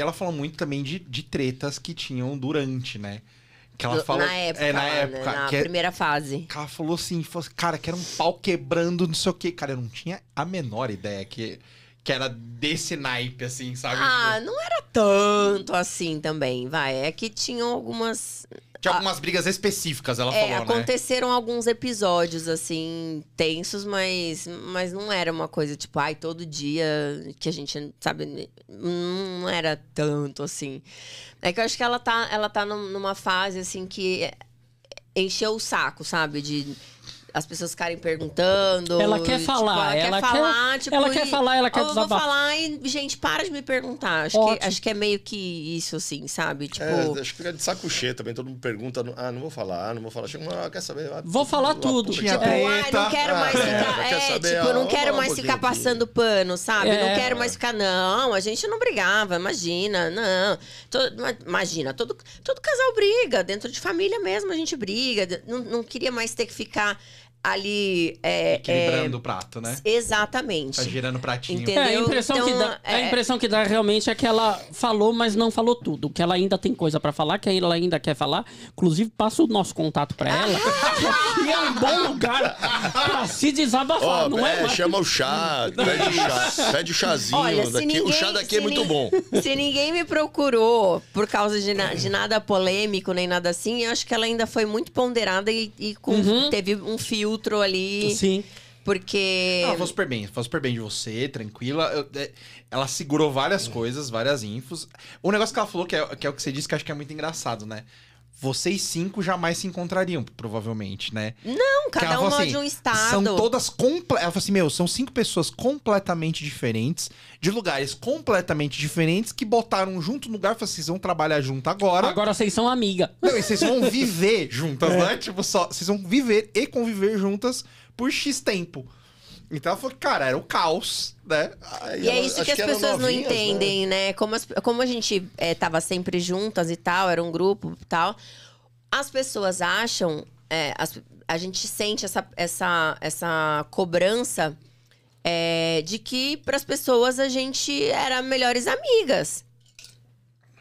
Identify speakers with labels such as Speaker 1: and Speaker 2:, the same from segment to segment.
Speaker 1: E ela falou muito também de, de tretas que tinham durante, né? Que ela falou. Na época, é, na, né? época, na que, é- primeira fase. Que ela falou assim, falou assim, cara, que era um pau quebrando, não sei o quê. Cara, eu não tinha a menor ideia que, que era desse naipe, assim, sabe? Ah,
Speaker 2: tipo... não era tanto assim também, vai. É que tinham algumas de algumas a... brigas específicas, ela é, falou, né? aconteceram né? alguns episódios, assim, tensos, mas, mas não era uma coisa tipo, ai, todo dia que a gente, sabe, não era tanto, assim. É que eu acho que ela tá, ela tá numa fase, assim, que encheu o saco, sabe? De as pessoas ficarem perguntando. Ela quer tipo, falar, tipo, ela, ela, quer, falar, tipo, quer, tipo, ela e, quer falar, ela quer desabafar. Eu vou falar e, gente, para de me perguntar. Acho que, acho que é meio que isso, assim, sabe? Tipo... É, acho que fica de saco cheio também. Todo mundo pergunta, ah, não vou falar, ah, não vou falar. Chega uma quer saber? Ah, vou falar tipo, tudo. Tipo, ah, não quero mais ah, ficar... É, é saber, tipo, ah, não quero mais passando pano, sabe? Não é. quero mais ficar, não, a gente não brigava, imagina, não. Todo, imagina, todo, todo casal briga, dentro de família mesmo a gente briga. Não, não queria mais ter que ficar ali. É, Equilibrando é... o prato, né? Exatamente. Tá girando
Speaker 1: o pratinho. Entendeu? É, a, impressão então, que dá, é... a impressão
Speaker 2: que dá realmente é que ela falou, mas não falou tudo. Que ela ainda tem coisa para falar, que ela ainda quer falar. Inclusive, passa o nosso contato para ela. que é um bom lugar pra se desabafar, oh, não é? é chama o chá, pede chá, pede o chazinho. Olha, daqui, ninguém, o chá daqui é muito bom. Se ninguém me procurou por causa de, na, de, nada polêmico nem nada assim, eu acho que ela ainda foi muito ponderada e, e com, uhum. teve um fio filtro ali. Sim. Porque. Ah, ela falou
Speaker 1: super bem, falou super bem de você, tranquila. Eu, é, ela segurou várias coisas, várias infos. O negócio que ela falou, que é, que é o que você disse, que acho que é muito engraçado, né? vocês cinco jamais se encontrariam, provavelmente, né?
Speaker 2: Não, cada uma assim, de um estado. São todas
Speaker 1: completas. Ela falou assim: meu, são cinco pessoas completamente diferentes, de lugares completamente diferentes, que botaram junto no lugar e falaram assim: vocês vão trabalhar junto agora.
Speaker 2: Agora vocês são amiga.
Speaker 1: Não, e vocês vão viver juntas, é. né? Tipo, só. Vocês vão viver e conviver juntas por X tempo. Então ela falou
Speaker 2: que, cara, era o um caos, né? É Aí e ela, é isso que as que pessoas novinhas, não né? entendem, né? né? Como, as, como a gente é, tava sempre juntas e tal, era um grupo e tal, as pessoas acham, é, as, a gente sente essa, essa, essa cobrança é, de que para as pessoas a gente era melhores amigas.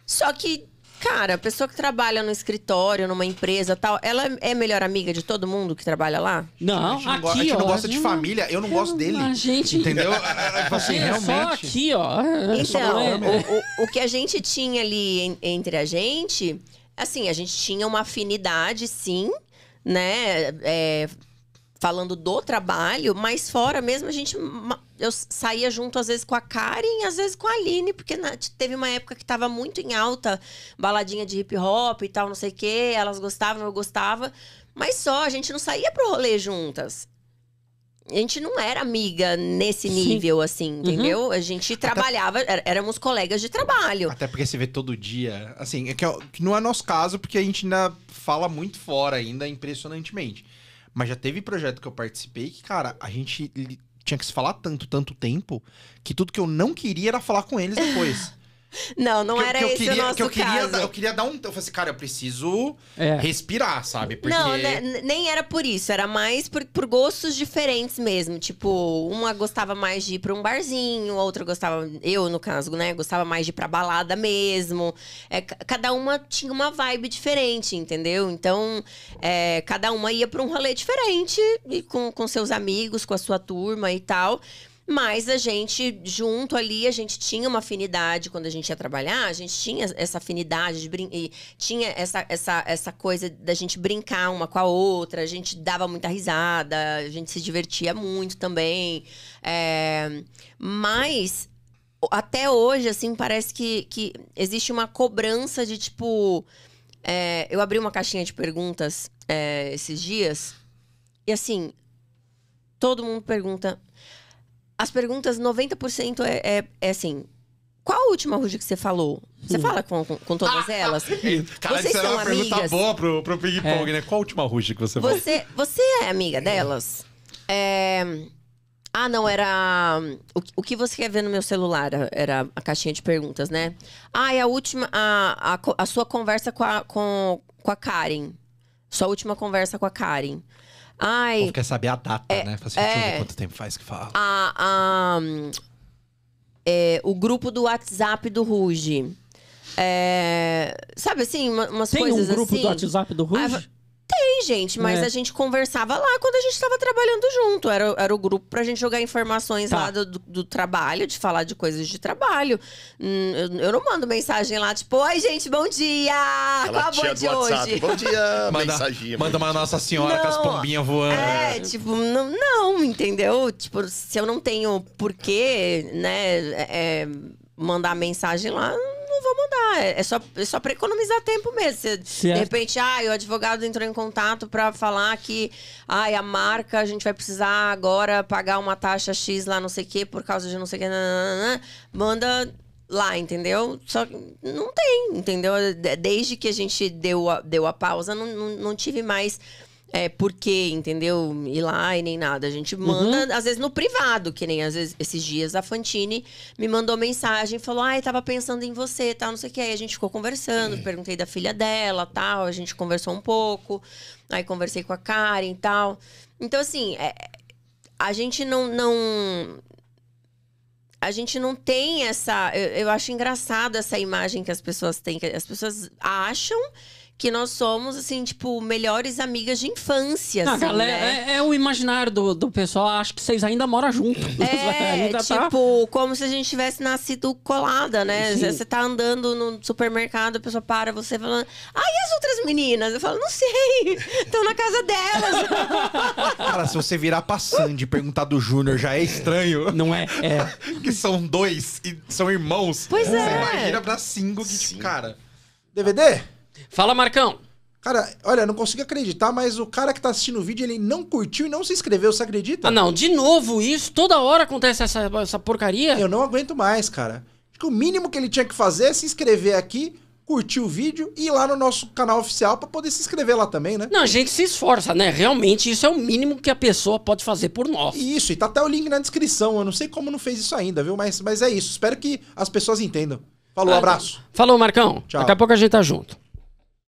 Speaker 2: Só que Cara, a pessoa que trabalha no escritório, numa empresa tal, ela é melhor amiga de todo mundo que trabalha lá? Não, a gente não, go a gente não gosta de não...
Speaker 1: família, eu não gosto dele. A
Speaker 2: gente... Entendeu? É, é, é, assim, é realmente... Só aqui, ó. Então, o, o, o que a gente tinha ali entre a gente, assim, a gente tinha uma afinidade, sim, né? É, falando do trabalho, mas fora mesmo a gente. Eu saía junto às vezes com a Karen, e às vezes com a Aline, porque na, teve uma época que tava muito em alta baladinha de hip hop e tal, não sei o quê. Elas gostavam, eu gostava. Mas só, a gente não saía pro rolê juntas. A gente não era amiga nesse nível, Sim. assim, uhum. entendeu? Uhum. A gente trabalhava, Até... éramos colegas de trabalho. Até
Speaker 1: porque se vê todo dia. Assim, é, é que não é nosso caso, porque a gente ainda fala muito fora, ainda impressionantemente. Mas já teve projeto que eu participei que, cara, a gente tinha que se falar tanto, tanto tempo, que tudo que eu não queria era falar com eles depois. Não, não que, era que esse queria, o nosso que eu queria, caso. Eu queria dar um... Eu falei assim, cara, eu preciso é. respirar, sabe? Porque... Não, né,
Speaker 2: nem era por isso. Era mais por, por, gostos diferentes mesmo. Tipo, uma gostava mais de ir pra um barzinho. Outra gostava... Eu, no caso, né? Gostava mais de ir pra balada mesmo. É, cada uma tinha uma vibe diferente, entendeu? Então, é, cada uma ia pra um rolê diferente. com, com seus amigos, com a sua turma e tal. Mas a gente, junto ali, a gente tinha uma afinidade quando a gente ia trabalhar, a gente tinha essa afinidade, de brin e tinha essa, essa, essa coisa da gente brincar uma com a outra, a gente dava muita risada, a gente se divertia muito também. É... Mas até hoje, assim, parece que, que existe uma cobrança de tipo. É... eu abri uma caixinha de perguntas é, esses dias, e assim, todo mundo pergunta as perguntas, 90% é, é, é assim. Qual a última ruge que você falou? Você hum. fala com, com, com todas ah, elas?
Speaker 1: Cara, Vocês isso era são uma pergunta boa pro, pro Ping Pong, é. né? Qual a última ruge que você falou? Você,
Speaker 2: você é amiga delas? É... Ah, não, era. O, o que você quer ver no meu celular? Era a caixinha de perguntas, né? Ah, e é a última. A, a, a sua conversa com a, com, com a Karen. Sua última conversa com a Karen. Ai, o
Speaker 1: quer saber a data, é, né? Fala assim, é, quanto tempo faz que fala.
Speaker 2: A, a, hum, é, o grupo do WhatsApp do Ruge. É, sabe assim, umas Tem coisas assim. Tem um grupo assim. do WhatsApp do Ruge? gente, mas é. a gente conversava lá quando a gente estava trabalhando junto. Era, era o grupo pra gente jogar informações tá. lá do, do, trabalho, de falar de coisas de trabalho. Hum, eu, eu, não mando mensagem lá, tipo, oi, gente, bom dia! Qual a de hoje? Bom dia, manda,
Speaker 1: mensagem. Manda uma Nossa Senhora não, com as pombinhas voando. É,
Speaker 2: tipo, não, não, entendeu? Tipo, se eu não tenho porquê, né, é, é, mandar mensagem lá, não vou mudar. É, é só, é só pra economizar tempo mesmo. de repente, ah, o advogado entrou em contato pra falar que ai, a marca, a gente vai precisar agora pagar uma taxa X lá, não sei o quê, por causa de não sei o quê. Nananana. Manda lá, entendeu? Só não tem, entendeu? Desde que a gente deu a, deu a pausa, não, não, não tive mais é, porque, entendeu? Ir lá e nem nada. A gente manda, uhum. às vezes, no privado, que nem às vezes esses dias a Fantine me mandou mensagem, falou: ai, tava pensando em você, tal, não sei o que. Aí a gente ficou conversando, uhum. perguntei da filha dela, tal, a gente conversou um pouco, aí conversei com a Karen e tal. Então, assim, é, a gente não, não a gente não tem essa. Eu, eu, acho engraçado essa imagem que as pessoas têm, que as pessoas acham que nós somos, assim, tipo, melhores amigas de infância. Não, assim, galera, né? é, é, o imaginário do, do pessoal, acho que vocês ainda moram juntos. É, tá tipo, tá... como se a gente tivesse nascido colada, né? Você tá andando no supermercado, a pessoa para você falando, ah, e as outras meninas? Eu falo, não sei, estão na casa
Speaker 1: delas. Cara, se você virar passando e perguntar do Júnior, já é estranho. Não é? É. que são dois e são irmãos. Pois é. Você imagina pra cinco que, tipo, cara... DVD? Fala, Marcão. Cara, olha, não consigo acreditar, mas o cara que tá assistindo o vídeo, ele não curtiu e não se inscreveu, você acredita? Ah, não, de novo isso, toda hora acontece essa, essa porcaria. Eu não aguento mais, cara. Acho que o mínimo que ele tinha que fazer é se inscrever aqui, curtir o vídeo e ir lá no nosso canal oficial para poder se inscrever lá também, né? Não, a gente se esforça, né? Realmente isso é o mínimo que a pessoa pode fazer por nós. Isso, e tá até o link na descrição. Eu não sei como não fez isso ainda, viu? Mas, mas é isso. Espero que as pessoas entendam. Falou, ah, abraço. Falou, Marcão.
Speaker 2: Tchau. Daqui a pouco a gente tá junto.